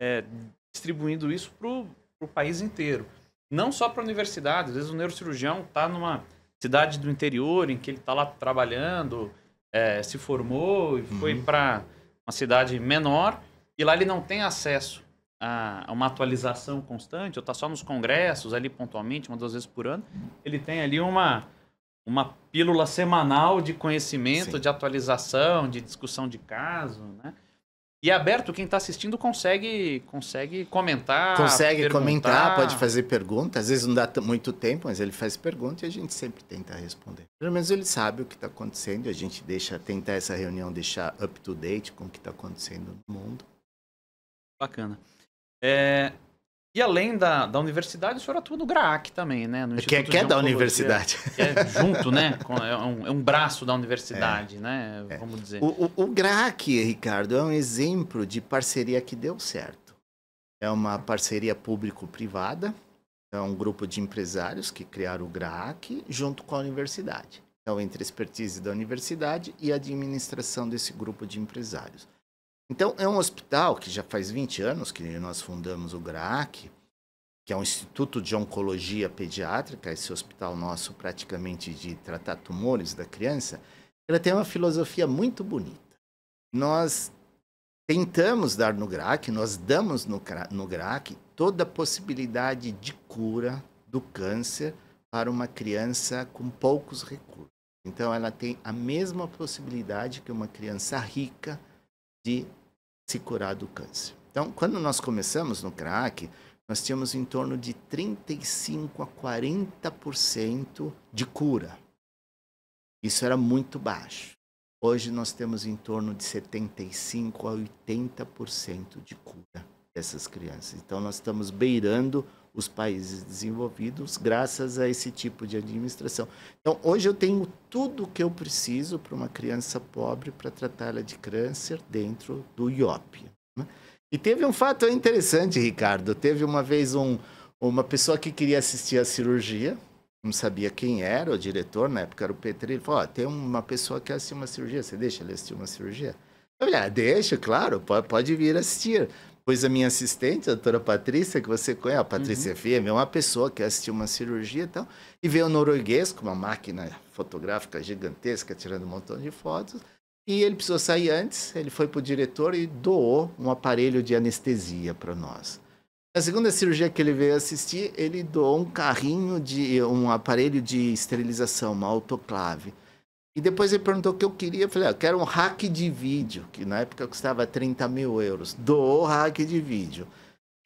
é, distribuindo isso para o país inteiro. Não só para a universidade, às vezes o neurocirurgião está numa cidade do interior em que ele está lá trabalhando, é, se formou e foi uhum. para uma cidade menor e lá ele não tem acesso a uma atualização constante, ou está só nos congressos ali pontualmente, uma duas vezes por ano, ele tem ali uma, uma pílula semanal de conhecimento, Sim. de atualização, de discussão de caso, né? E é aberto, quem está assistindo consegue, consegue comentar. Consegue perguntar. comentar, pode fazer perguntas. Às vezes não dá muito tempo, mas ele faz pergunta e a gente sempre tenta responder. Pelo menos ele sabe o que está acontecendo. A gente deixa tentar essa reunião deixar up to date com o que está acontecendo no mundo. Bacana. É, e além da, da universidade, o senhor atua no GRAAC também, né? No é que, é, que é da universidade. Que é junto, né? É um, é um braço da universidade, é, né? É. Vamos dizer. O, o, o GRAAC, Ricardo, é um exemplo de parceria que deu certo. É uma parceria público-privada. É um grupo de empresários que criaram o GRAAC junto com a universidade. Então, entre a expertise da universidade e a administração desse grupo de empresários. Então, é um hospital que já faz 20 anos que nós fundamos o GRAAC, que é um instituto de oncologia pediátrica, esse hospital nosso praticamente de tratar tumores da criança, ela tem uma filosofia muito bonita. Nós tentamos dar no GRAC, nós damos no, no GRAC toda a possibilidade de cura do câncer para uma criança com poucos recursos. Então, ela tem a mesma possibilidade que uma criança rica de se curar do câncer. Então, quando nós começamos no crack, nós tínhamos em torno de 35 a 40% de cura. Isso era muito baixo. Hoje nós temos em torno de 75 a 80% de cura dessas crianças. Então nós estamos beirando os países desenvolvidos graças a esse tipo de administração. Então, hoje eu tenho tudo o que eu preciso para uma criança pobre para tratá-la de câncer dentro do IOP. Né? E teve um fato interessante, Ricardo. Teve uma vez um, uma pessoa que queria assistir à cirurgia, não sabia quem era o diretor, na época era o Petri, ele falou, oh, tem uma pessoa que quer assistir uma cirurgia, você deixa ele assistir uma cirurgia? Eu falei, ah, deixa, claro, pode, pode vir assistir. Pois a minha assistente, a doutora Patrícia, que você conhece, a Patrícia uhum. Firme, é uma pessoa que assistiu uma cirurgia e tal, e veio o norueguês com uma máquina fotográfica gigantesca, tirando um montão de fotos, e ele precisou sair antes, ele foi para o diretor e doou um aparelho de anestesia para nós. Na segunda cirurgia que ele veio assistir, ele doou um carrinho de um aparelho de esterilização, uma autoclave. E depois ele perguntou o que eu queria. Eu falei, ah, eu quero um hack de vídeo, que na época custava 30 mil euros. Doou hack de vídeo.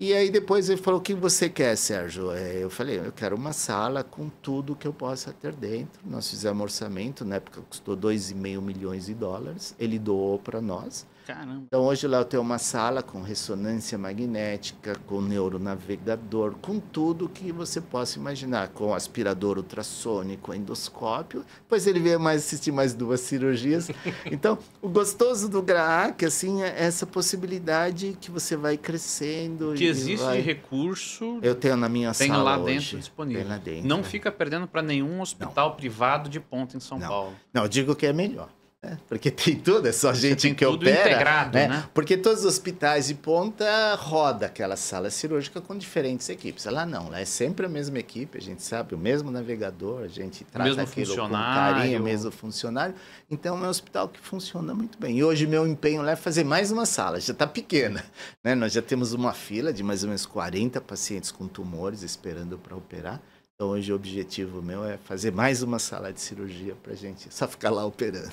E aí depois ele falou, o que você quer, Sérgio? Eh, eu falei, eu quero uma sala com tudo que eu possa ter dentro. Nós fizemos orçamento, na época custou 2,5 milhões de dólares. Ele doou para nós. Caramba. Então hoje lá eu tenho uma sala com ressonância magnética, com neuronavegador, com tudo que você possa imaginar, com aspirador ultrassônico, endoscópio. Pois ele veio mais assistir mais duas cirurgias. Então, o gostoso do GRAAC assim é essa possibilidade que você vai crescendo que existe vai... recurso. Eu tenho na minha tem sala lá hoje, dentro disponível. Lá dentro, Não é. fica perdendo para nenhum hospital Não. privado de ponta em São Não. Paulo. Não, digo que é melhor. É. porque tem tudo, é só gente tem que tudo opera. Integrado, né? né? Porque todos os hospitais de ponta roda aquela sala cirúrgica com diferentes equipes. Lá não, lá é sempre a mesma equipe, a gente sabe, o mesmo navegador, a gente trata o mesmo funcionário. carinho, o mesmo funcionário. Então é um hospital que funciona muito bem. E hoje meu empenho lá é fazer mais uma sala, já está pequena. Né? Nós já temos uma fila de mais ou menos 40 pacientes com tumores esperando para operar. Então hoje o objetivo meu é fazer mais uma sala de cirurgia para a gente só ficar lá operando.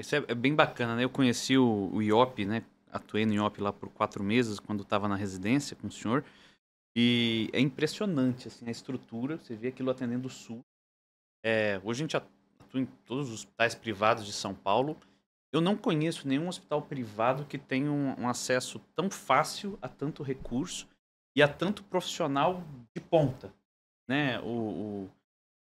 Isso é, é, bem bacana, né? Eu conheci o, o IOP, né? Atuei no IOP lá por quatro meses, quando estava na residência com o senhor. E é impressionante, assim, a estrutura. Você vê aquilo atendendo o SUS. É, hoje a gente atua em todos os hospitais privados de São Paulo. Eu não conheço nenhum hospital privado que tenha um, um acesso tão fácil a tanto recurso e a tanto profissional de ponta, né? o, o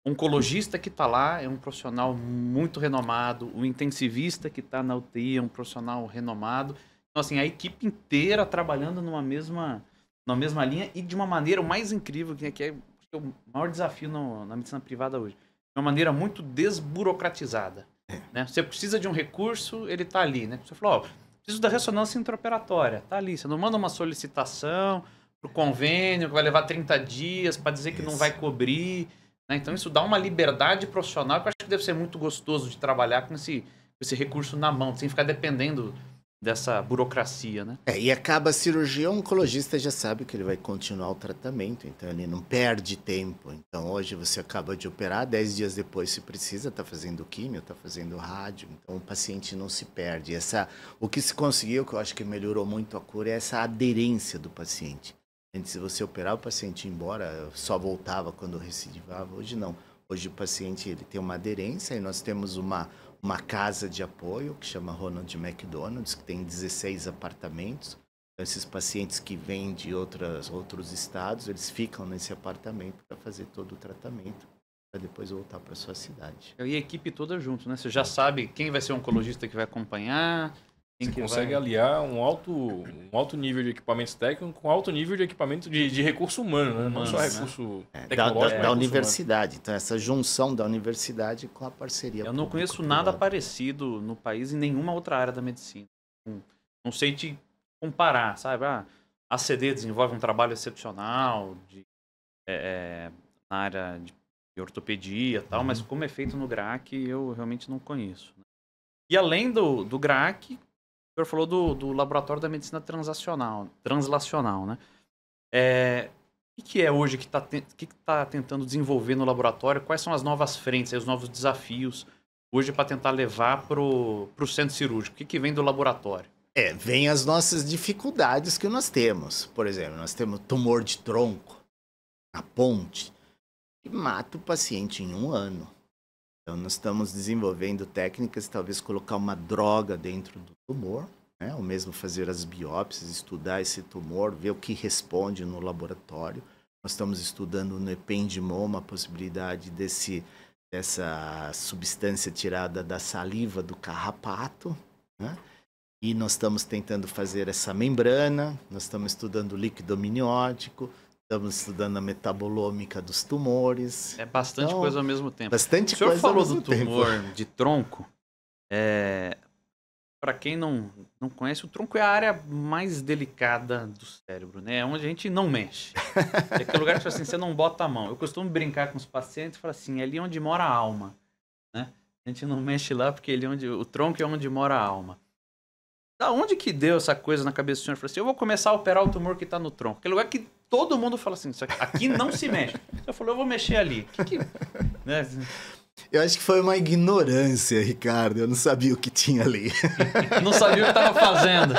oncologista que está lá é um profissional muito renomado, o intensivista que está na UTI é um profissional renomado. Então, assim, a equipe inteira trabalhando numa mesma, numa mesma linha e de uma maneira o mais incrível, que é, é que é o maior desafio no, na medicina privada hoje. De uma maneira muito desburocratizada. É. Né? Você precisa de um recurso, ele está ali. Né? Você falou, preciso da ressonância intraoperatória, está ali. Você não manda uma solicitação para o convênio que vai levar 30 dias para dizer que não vai cobrir. Né? Então isso dá uma liberdade profissional que eu acho que deve ser muito gostoso de trabalhar com esse, esse recurso na mão, sem ficar dependendo dessa burocracia, né? É, e acaba a cirurgia, o oncologista já sabe que ele vai continuar o tratamento, então ele não perde tempo. Então hoje você acaba de operar, dez dias depois se precisa, está fazendo químio, está fazendo rádio, então o paciente não se perde. Essa, o que se conseguiu, que eu acho que melhorou muito a cura, é essa aderência do paciente. Antes, se você operava o paciente embora, só voltava quando recidivava. Hoje não. Hoje o paciente ele tem uma aderência e nós temos uma, uma casa de apoio que chama Ronald McDonald's, que tem 16 apartamentos. Então, esses pacientes que vêm de outras, outros estados, eles ficam nesse apartamento para fazer todo o tratamento, para depois voltar para sua cidade. E a equipe toda junto, né? Você já sabe quem vai ser o oncologista que vai acompanhar, quem consegue vai... aliar um alto, um alto nível de equipamentos técnicos com alto nível de equipamento de, de recurso humano, né? não só né? recurso é, tecnológico. Da, da, da universidade. Humano. Então, essa junção da universidade com a parceria. Eu não conheço nada parecido no país em nenhuma outra área da medicina. Não sei te comparar, sabe? Ah, a CD desenvolve um trabalho excepcional de, é, é, na área de, de ortopedia e tal, uhum. mas como é feito no GRAC, eu realmente não conheço. Né? E além do, do GRAC, o senhor falou do, do Laboratório da Medicina Transacional, Translacional, né? É, o que é hoje que está que tá tentando desenvolver no laboratório? Quais são as novas frentes, os novos desafios hoje para tentar levar para o centro cirúrgico? O que, que vem do laboratório? É, vem as nossas dificuldades que nós temos. Por exemplo, nós temos tumor de tronco na ponte, que mata o paciente em um ano. Então, nós estamos desenvolvendo técnicas, talvez colocar uma droga dentro do tumor, né? ou mesmo fazer as biópsias, estudar esse tumor, ver o que responde no laboratório. Nós estamos estudando no ependimoma a possibilidade desse, dessa substância tirada da saliva do carrapato. Né? E nós estamos tentando fazer essa membrana, nós estamos estudando o líquido amniótico, Estamos estudando a metabolômica dos tumores. É bastante então, coisa ao mesmo tempo. Bastante coisa o senhor coisa falou do tumor tempo. de tronco. É, Para quem não, não conhece, o tronco é a área mais delicada do cérebro, né? É onde a gente não mexe. É aquele lugar que tipo assim, você não bota a mão. Eu costumo brincar com os pacientes e falar assim: é ali onde mora a alma. Né? A gente não mexe lá porque ele é onde, o tronco é onde mora a alma. Da onde que deu essa coisa na cabeça do senhor? Eu falei assim, eu vou começar a operar o tumor que está no tronco. Aquele lugar que todo mundo fala assim, aqui não se mexe. Eu falei, eu vou mexer ali. Que que... Né? Eu acho que foi uma ignorância, Ricardo. Eu não sabia o que tinha ali. não sabia o que estava fazendo.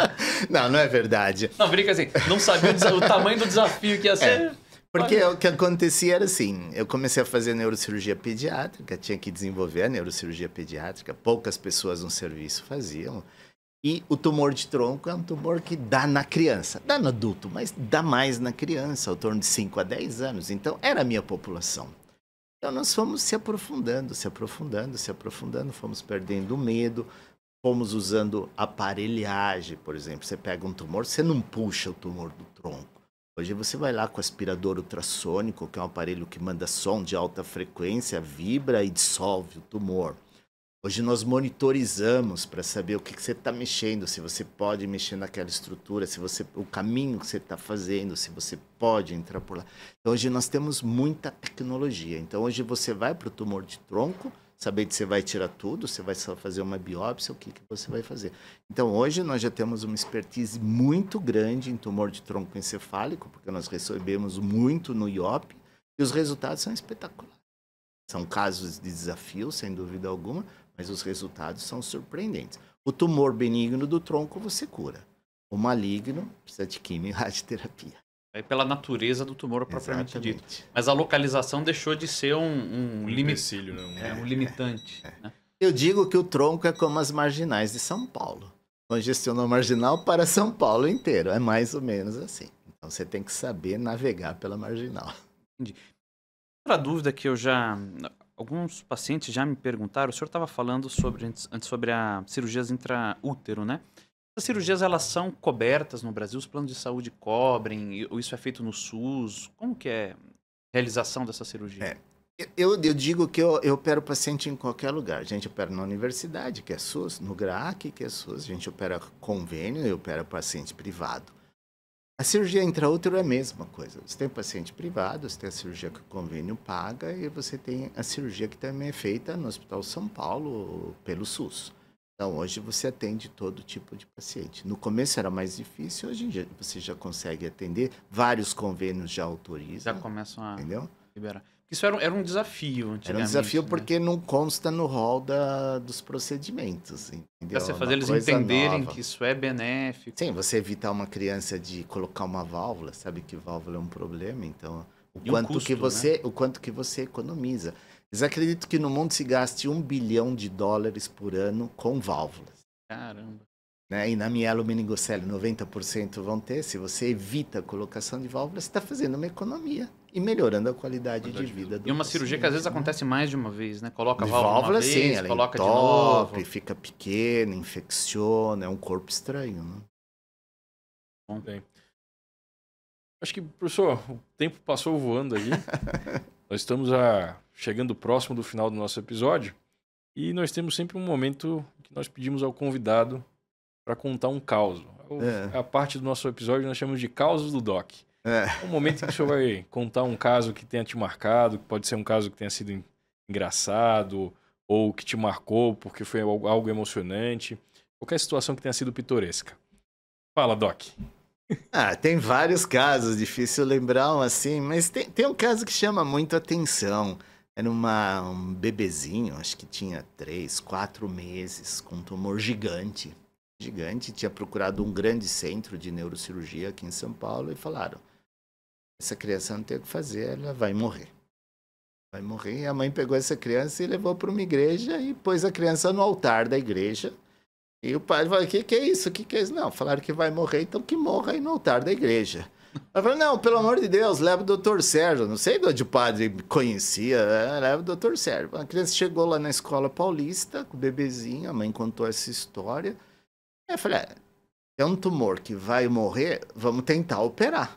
Não, não é verdade. Não, brinca assim. Não sabia o, o tamanho do desafio que ia ser. É, porque o que acontecia era assim: eu comecei a fazer neurocirurgia pediátrica, tinha que desenvolver a neurocirurgia pediátrica. Poucas pessoas no serviço faziam. E o tumor de tronco é um tumor que dá na criança. Dá no adulto, mas dá mais na criança, ao torno de 5 a 10 anos. Então, era a minha população. Então, nós fomos se aprofundando, se aprofundando, se aprofundando, fomos perdendo o medo, fomos usando aparelhagem, por exemplo. Você pega um tumor, você não puxa o tumor do tronco. Hoje você vai lá com aspirador ultrassônico, que é um aparelho que manda som de alta frequência, vibra e dissolve o tumor. Hoje nós monitorizamos para saber o que, que você está mexendo, se você pode mexer naquela estrutura, se você o caminho que você está fazendo, se você pode entrar por lá. Então, hoje nós temos muita tecnologia. Então hoje você vai para o tumor de tronco, saber que você vai tirar tudo, você vai só fazer uma biópsia, o que, que você vai fazer. Então hoje nós já temos uma expertise muito grande em tumor de tronco encefálico, porque nós recebemos muito no IOP e os resultados são espetaculares. São casos de desafio, sem dúvida alguma, mas os resultados são surpreendentes. O tumor benigno do tronco você cura. O maligno precisa de quimio e radioterapia. É pela natureza do tumor propriamente Exatamente. dito. Mas a localização deixou de ser um, um, um né? né? é, um limitante. É, é. Né? Eu digo que o tronco é como as marginais de São Paulo. Congestionou marginal para São Paulo inteiro. É mais ou menos assim. Então você tem que saber navegar pela marginal. Entendi. Outra dúvida que eu já alguns pacientes já me perguntaram, o senhor estava falando sobre, antes sobre a cirurgias intraútero, né? As cirurgias elas são cobertas no Brasil, os planos de saúde cobrem, ou isso é feito no SUS? Como que é a realização dessa cirurgia? É, eu, eu, digo que eu, eu opero paciente em qualquer lugar. A gente opera na universidade, que é SUS, no GRAC, que é SUS. A gente opera convênio e opera paciente privado. A cirurgia intraútero é a mesma coisa. Você tem paciente privado, você tem a cirurgia que o convênio paga e você tem a cirurgia que também é feita no Hospital São Paulo pelo SUS. Então, hoje você atende todo tipo de paciente. No começo era mais difícil, hoje em dia você já consegue atender. Vários convênios já autorizam. Já começam a entendeu? liberar. Isso era, era um desafio Era um desafio né? porque não consta no rol da, dos procedimentos, entendeu? Pra você é fazer uma eles entenderem nova. que isso é benéfico. Sim, você evitar uma criança de colocar uma válvula, sabe que válvula é um problema, então... O e quanto, o custo, que né? você, né? o quanto que você economiza. Eles acreditam que no mundo se gaste um bilhão de dólares por ano com válvulas. Caramba. Né? E na mielomeningocele, 90% vão ter. Se você evita a colocação de válvulas, você está fazendo uma economia e melhorando a qualidade, de vida. Do e uma cirurgia que às vezes né? acontece mais de uma vez, né? Coloca a válvula, válvula sim, ela coloca entope, de novo. fica pequena, infecciona, é um corpo estranho, né? Bom. Bem. Acho que, professor, o tempo passou voando aí. nós estamos a... chegando próximo do final do nosso episódio e nós temos sempre um momento que nós pedimos ao convidado para contar um caos. É. A parte do nosso episódio nós chamamos de causos do DOC. É. Um momento em que o senhor vai contar um caso que tenha te marcado, que pode ser um caso que tenha sido engraçado, ou que te marcou porque foi algo emocionante. Qualquer situação que tenha sido pitoresca. Fala, Doc. Ah, tem vários casos, difícil lembrar um assim, mas tem, tem um caso que chama muito atenção. Era uma, um bebezinho, acho que tinha três, quatro meses, com um tumor gigante. Gigante, tinha procurado um grande centro de neurocirurgia aqui em São Paulo e falaram: essa criança não tem o que fazer, ela vai morrer. Vai morrer. E a mãe pegou essa criança e levou para uma igreja e pôs a criança no altar da igreja. E o padre falou: o que, que é isso? O que, que é isso? Não, falaram que vai morrer, então que morra aí no altar da igreja. Ela falou: não, pelo amor de Deus, leva o doutor Sérgio. Não sei de onde o padre conhecia, né? leva o doutor Sérgio. A criança chegou lá na escola paulista com o bebezinho, a mãe contou essa história. Eu falei: é um tumor que vai morrer, vamos tentar operar.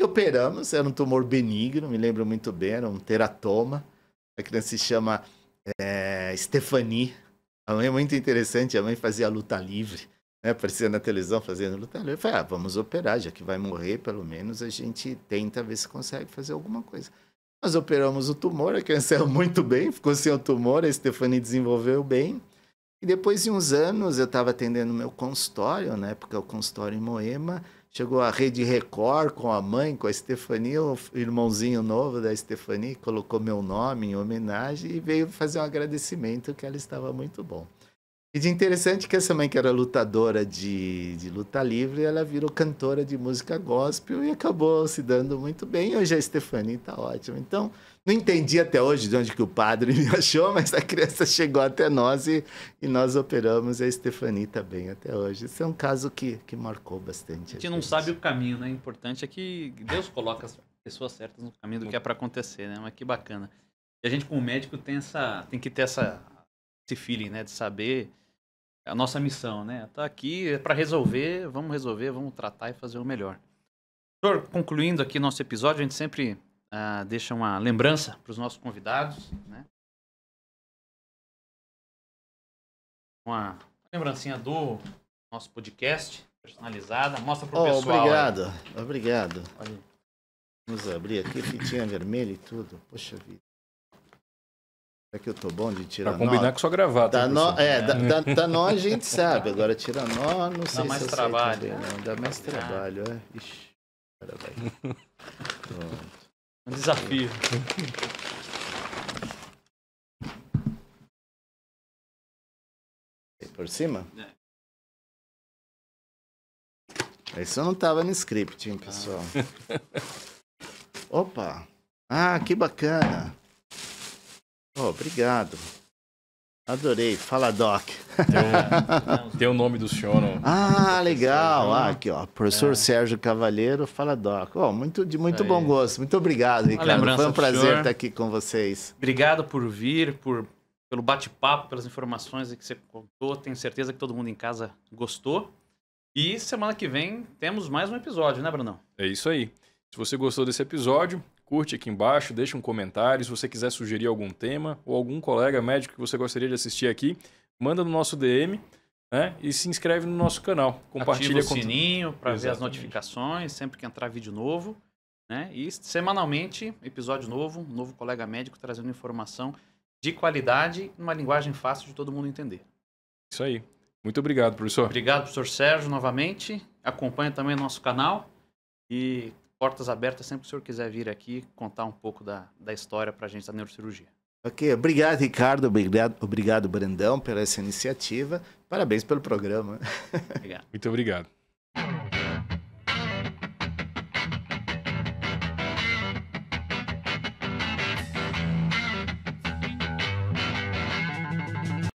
E operamos, era um tumor benigno, me lembro muito bem, era um teratoma. A criança se chama é, Stephanie. A mãe é muito interessante, a mãe fazia luta livre, né? aparecia na televisão fazendo luta livre. Eu falei, ah, vamos operar, já que vai morrer, pelo menos a gente tenta ver se consegue fazer alguma coisa. Nós operamos o tumor, a criança saiu muito bem, ficou sem o tumor, a Stephanie desenvolveu bem. E depois de uns anos, eu estava atendendo meu consultório, na época o consultório em Moema, Chegou a Rede Record com a mãe, com a Estefania, o irmãozinho novo da Estefania, colocou meu nome em homenagem e veio fazer um agradecimento que ela estava muito bom. E de interessante que essa mãe que era lutadora de, de luta livre, ela virou cantora de música gospel e acabou se dando muito bem. Hoje a Estefania está ótima. Então, não entendi até hoje de onde que o padre me achou, mas a criança chegou até nós e, e nós operamos a Estefanita tá bem até hoje. Isso é um caso que, que marcou bastante. A gente a não sabe o caminho, né? O importante é que Deus coloca as pessoas certas no caminho do que é para acontecer, né? Mas que bacana. E a gente, como médico, tem, essa, tem que ter essa, esse feeling, né? De saber a nossa missão, né? Tá aqui é para resolver, vamos resolver, vamos tratar e fazer o melhor. concluindo aqui nosso episódio, a gente sempre ah, deixa uma lembrança para os nossos convidados, né? Uma lembrancinha do nosso podcast personalizada, mostra para o oh, pessoal. Obrigado, obrigado. Vamos abrir aqui, fitinha vermelha e tudo. Poxa vida. É que eu tô bom de tirar nó? Pra combinar nó? com sua gravata. Da nó, é, Da, da, da, nó a gente sabe. Agora tirar nó, não sei Dá mais se trabalho. Também, né? Dá mais trabalho, é. Ixi, Pronto. Um desafio. É por cima? É. Isso não estava no script, hein, pessoal? Ah. Opa! Ah, que bacana! Oh, obrigado. Adorei. Fala, Doc. Tem o, nome do senhor. No, ah, legal. Então, né? Ah, aqui, ó. Professor é. Sérgio Cavalheiro fala doc. Oh, muito de muito bom gosto. Muito obrigado, Ricardo. Foi um prazer estar aqui com vocês. Obrigado por vir, por pelo bate-papo, pelas informações que você contou. Tenho certeza que todo mundo em casa gostou. E semana que vem temos mais um episódio, né, Brunão? É isso aí. Se você gostou desse episódio, curte aqui embaixo, deixa um comentário. Se você quiser sugerir algum tema ou algum colega médico que você gostaria de assistir aqui, manda no nosso DM. Né? E se inscreve no nosso canal. Compartilha Ativa o sininho para ver as notificações sempre que entrar vídeo novo. Né? E semanalmente, episódio novo, um novo colega médico trazendo informação de qualidade, numa linguagem fácil de todo mundo entender. Isso aí. Muito obrigado, professor. Obrigado, professor Sérgio, novamente. Acompanhe também nosso canal e portas abertas sempre que o senhor quiser vir aqui contar um pouco da, da história para a gente da neurocirurgia. Ok, obrigado Ricardo, obrigado, obrigado Brandão pela essa iniciativa. Parabéns pelo programa. Obrigado. Muito obrigado.